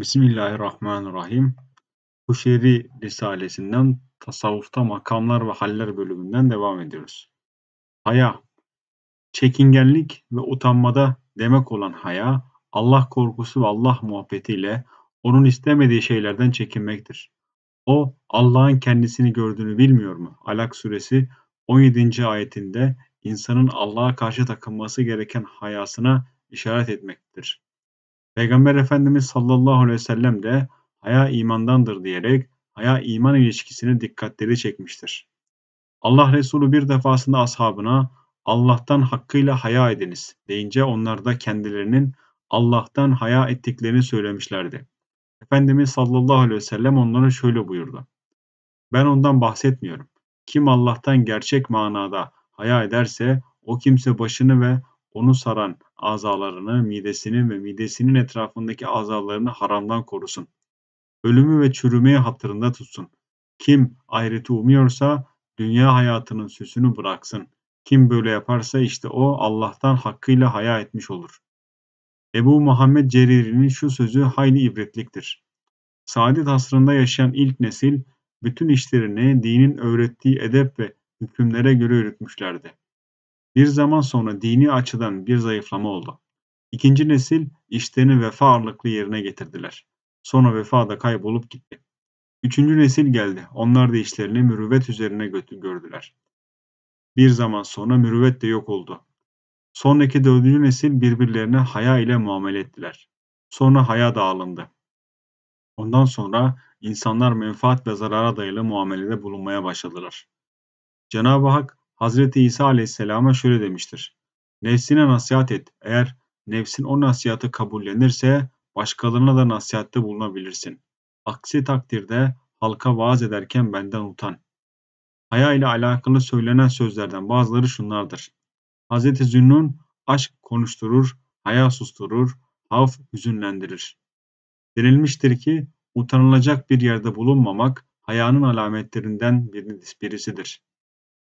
Bismillahirrahmanirrahim. Huşeri Risalesinden Tasavvufta Makamlar ve Haller bölümünden devam ediyoruz. Haya, çekingenlik ve utanmada demek olan haya, Allah korkusu ve Allah muhabbetiyle onun istemediği şeylerden çekinmektir. O, Allah'ın kendisini gördüğünü bilmiyor mu? Alak suresi 17. ayetinde insanın Allah'a karşı takılması gereken hayasına işaret etmektir. Peygamber Efendimiz sallallahu aleyhi ve sellem de haya imandandır diyerek haya iman ilişkisine dikkatleri çekmiştir. Allah Resulü bir defasında ashabına Allah'tan hakkıyla haya ediniz deyince onlar da kendilerinin Allah'tan haya ettiklerini söylemişlerdi. Efendimiz sallallahu aleyhi ve sellem onlara şöyle buyurdu. Ben ondan bahsetmiyorum. Kim Allah'tan gerçek manada haya ederse o kimse başını ve onu saran azalarını, midesini ve midesinin etrafındaki azalarını haramdan korusun. Ölümü ve çürümeyi hatırında tutsun. Kim ahireti umuyorsa dünya hayatının süsünü bıraksın. Kim böyle yaparsa işte o Allah'tan hakkıyla haya etmiş olur. Ebu Muhammed Ceriri'nin şu sözü hayli ibretliktir. Saadet asrında yaşayan ilk nesil bütün işlerini dinin öğrettiği edep ve hükümlere göre yürütmüşlerdi. Bir zaman sonra dini açıdan bir zayıflama oldu. İkinci nesil işlerini vefa ağırlıklı yerine getirdiler. Sonra vefa da kaybolup gitti. Üçüncü nesil geldi. Onlar da işlerini mürüvvet üzerine gördüler. Bir zaman sonra mürüvvet de yok oldu. Sonraki dördüncü nesil birbirlerine haya ile muamele ettiler. Sonra haya dağılındı. Ondan sonra insanlar menfaat ve zarara dayalı muamelede bulunmaya başladılar. Cenab-ı Hak Hazreti İsa aleyhisselama şöyle demiştir. Nefsine nasihat et. Eğer nefsin o nasihatı kabullenirse başkalarına da nasihatte bulunabilirsin. Aksi takdirde halka vaaz ederken benden utan. Haya ile alakalı söylenen sözlerden bazıları şunlardır. Hz. Zünnun aşk konuşturur, haya susturur, haf hüzünlendirir. Denilmiştir ki utanılacak bir yerde bulunmamak hayanın alametlerinden birisidir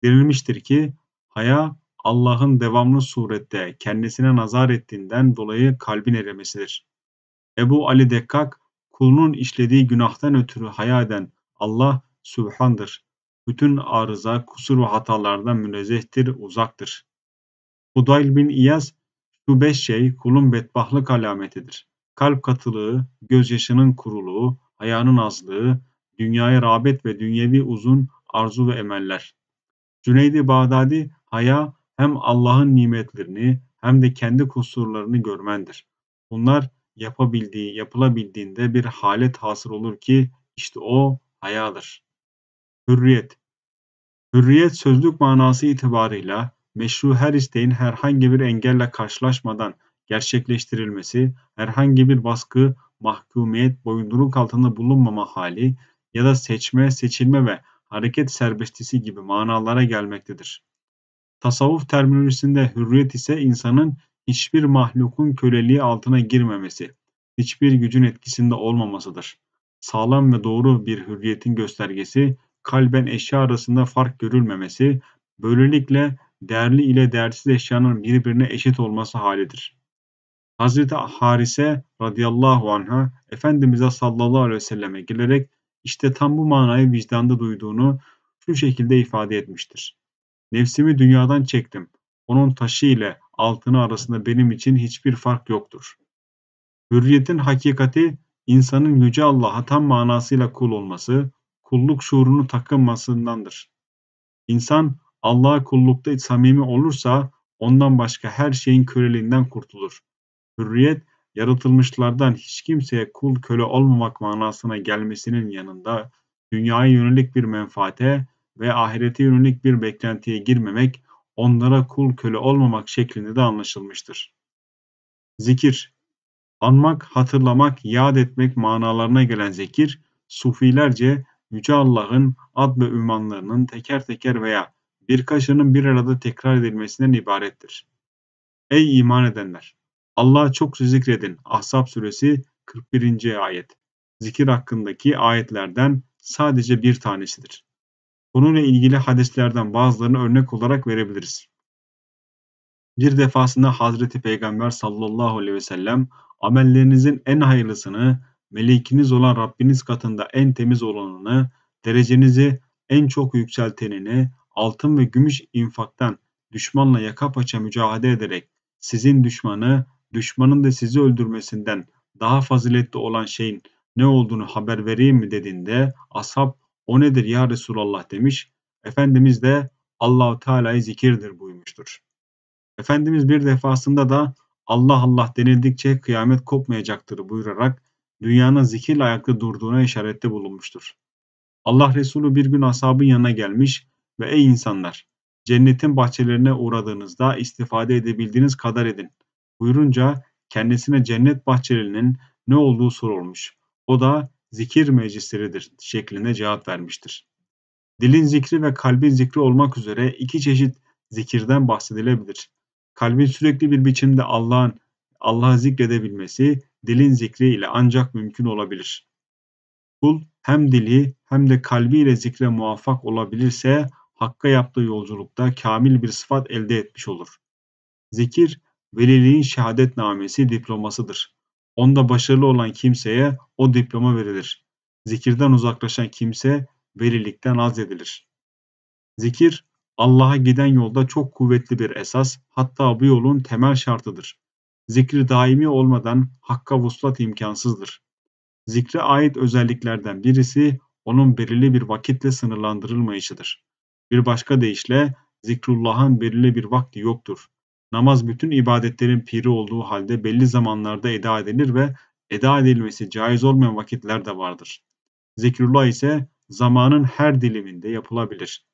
denilmiştir ki haya Allah'ın devamlı surette kendisine nazar ettiğinden dolayı kalbin eremesidir. Ebu Ali Dekkak, kulunun işlediği günahtan ötürü haya eden Allah Sübhan'dır. Bütün arıza, kusur ve hatalardan münezzehtir, uzaktır. Hudayl bin İyaz, şu beş şey kulun bedbahlık alametidir. Kalp katılığı, gözyaşının kuruluğu, hayanın azlığı, dünyaya rağbet ve dünyevi uzun arzu ve emeller. Cüneydi Bağdadi haya hem Allah'ın nimetlerini hem de kendi kusurlarını görmendir. Bunlar yapabildiği, yapılabildiğinde bir hale hasıl olur ki işte o hayadır. Hürriyet Hürriyet sözlük manası itibarıyla meşru her isteğin herhangi bir engelle karşılaşmadan gerçekleştirilmesi, herhangi bir baskı, mahkumiyet, boyunduruk altında bulunmama hali ya da seçme, seçilme ve hareket serbestisi gibi manalara gelmektedir. Tasavvuf terminolojisinde hürriyet ise insanın hiçbir mahlukun köleliği altına girmemesi, hiçbir gücün etkisinde olmamasıdır. Sağlam ve doğru bir hürriyetin göstergesi, kalben eşya arasında fark görülmemesi, böylelikle değerli ile değersiz eşyanın birbirine eşit olması halidir. Hazreti Harise radıyallahu anha Efendimiz'e sallallahu aleyhi ve selleme gelerek işte tam bu manayı vicdanda duyduğunu şu şekilde ifade etmiştir. Nefsimi dünyadan çektim. Onun taşı ile altını arasında benim için hiçbir fark yoktur. Hürriyetin hakikati insanın yüce Allah'a tam manasıyla kul olması, kulluk şuurunu takınmasındandır. İnsan Allah'a kullukta samimi olursa ondan başka her şeyin köleliğinden kurtulur. Hürriyet yaratılmışlardan hiç kimseye kul köle olmamak manasına gelmesinin yanında dünyaya yönelik bir menfaate ve ahirete yönelik bir beklentiye girmemek, onlara kul köle olmamak şeklinde de anlaşılmıştır. Zikir Anmak, hatırlamak, yad etmek manalarına gelen zikir, sufilerce Yüce Allah'ın ad ve ünvanlarının teker teker veya birkaçının bir arada tekrar edilmesinden ibarettir. Ey iman edenler! Allah'ı çok zikredin. Ahzab suresi 41. ayet. Zikir hakkındaki ayetlerden sadece bir tanesidir. Bununla ilgili hadislerden bazılarını örnek olarak verebiliriz. Bir defasında Hazreti Peygamber sallallahu aleyhi ve sellem amellerinizin en hayırlısını, melekiniz olan Rabbiniz katında en temiz olanını, derecenizi en çok yükseltenini, altın ve gümüş infaktan düşmanla yaka paça mücadele ederek sizin düşmanı düşmanın da sizi öldürmesinden daha faziletli olan şeyin ne olduğunu haber vereyim mi dediğinde ashab o nedir ya Resulallah demiş. Efendimiz de Allahu Teala'yı zikirdir buymuştur. Efendimiz bir defasında da Allah Allah denildikçe kıyamet kopmayacaktır buyurarak dünyanın zikirle ayakta durduğuna işarette bulunmuştur. Allah Resulü bir gün ashabın yanına gelmiş ve ey insanlar cennetin bahçelerine uğradığınızda istifade edebildiğiniz kadar edin buyurunca kendisine cennet bahçelerinin ne olduğu sorulmuş. O da zikir meclisleridir şeklinde cevap vermiştir. Dilin zikri ve kalbin zikri olmak üzere iki çeşit zikirden bahsedilebilir. Kalbin sürekli bir biçimde Allah'ın Allah'ı zikredebilmesi dilin zikri ile ancak mümkün olabilir. Kul hem dili hem de kalbiyle zikre muvaffak olabilirse Hakk'a yaptığı yolculukta kamil bir sıfat elde etmiş olur. Zikir veliliğin şehadetnamesi diplomasıdır. Onda başarılı olan kimseye o diploma verilir. Zikirden uzaklaşan kimse velilikten azledilir. Zikir, Allah'a giden yolda çok kuvvetli bir esas, hatta bu yolun temel şartıdır. Zikri daimi olmadan hakka vuslat imkansızdır. Zikre ait özelliklerden birisi onun belirli bir vakitle sınırlandırılmayışıdır. Bir başka deyişle zikrullah'ın belirli bir vakti yoktur. Namaz bütün ibadetlerin piri olduğu halde belli zamanlarda eda edilir ve eda edilmesi caiz olmayan vakitler de vardır. Zikrullah ise zamanın her diliminde yapılabilir.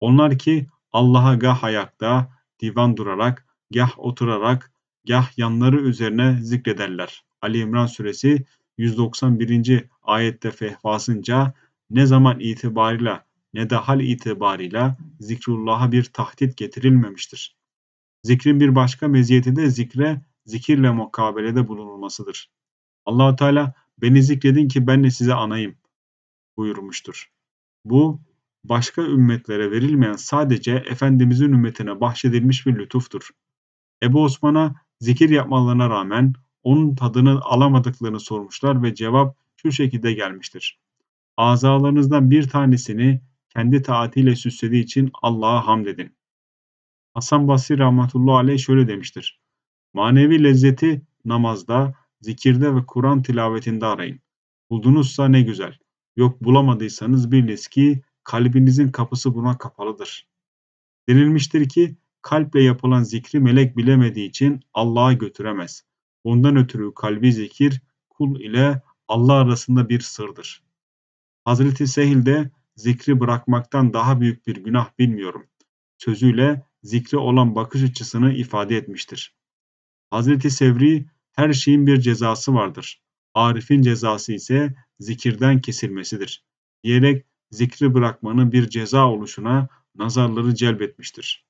Onlar ki Allah'a gah ayakta, divan durarak, gah oturarak, gah yanları üzerine zikrederler. Ali İmran suresi 191. ayette fehvasınca ne zaman itibarıyla ne de hal itibarıyla zikrullah'a bir tahdit getirilmemiştir. Zikrin bir başka meziyeti de zikre, zikirle mukabelede bulunulmasıdır. Allah Teala beni zikredin ki ben de size anayım buyurmuştur. Bu başka ümmetlere verilmeyen sadece Efendimizin ümmetine bahşedilmiş bir lütuftur. Ebu Osman'a zikir yapmalarına rağmen onun tadını alamadıklarını sormuşlar ve cevap şu şekilde gelmiştir. Azalarınızdan bir tanesini kendi taatiyle süslediği için Allah'a hamd edin. Hasan Basri rahmetullahi aleyh şöyle demiştir. Manevi lezzeti namazda, zikirde ve Kur'an tilavetinde arayın. Buldunuzsa ne güzel. Yok bulamadıysanız biliniz ki kalbinizin kapısı buna kapalıdır. Denilmiştir ki kalple yapılan zikri melek bilemediği için Allah'a götüremez. Ondan ötürü kalbi zikir kul ile Allah arasında bir sırdır. Hazreti Sehil de zikri bırakmaktan daha büyük bir günah bilmiyorum. Sözüyle zikre olan bakış açısını ifade etmiştir. Hazreti Sevri her şeyin bir cezası vardır. Arif'in cezası ise zikirden kesilmesidir diyerek zikri bırakmanın bir ceza oluşuna nazarları celbetmiştir.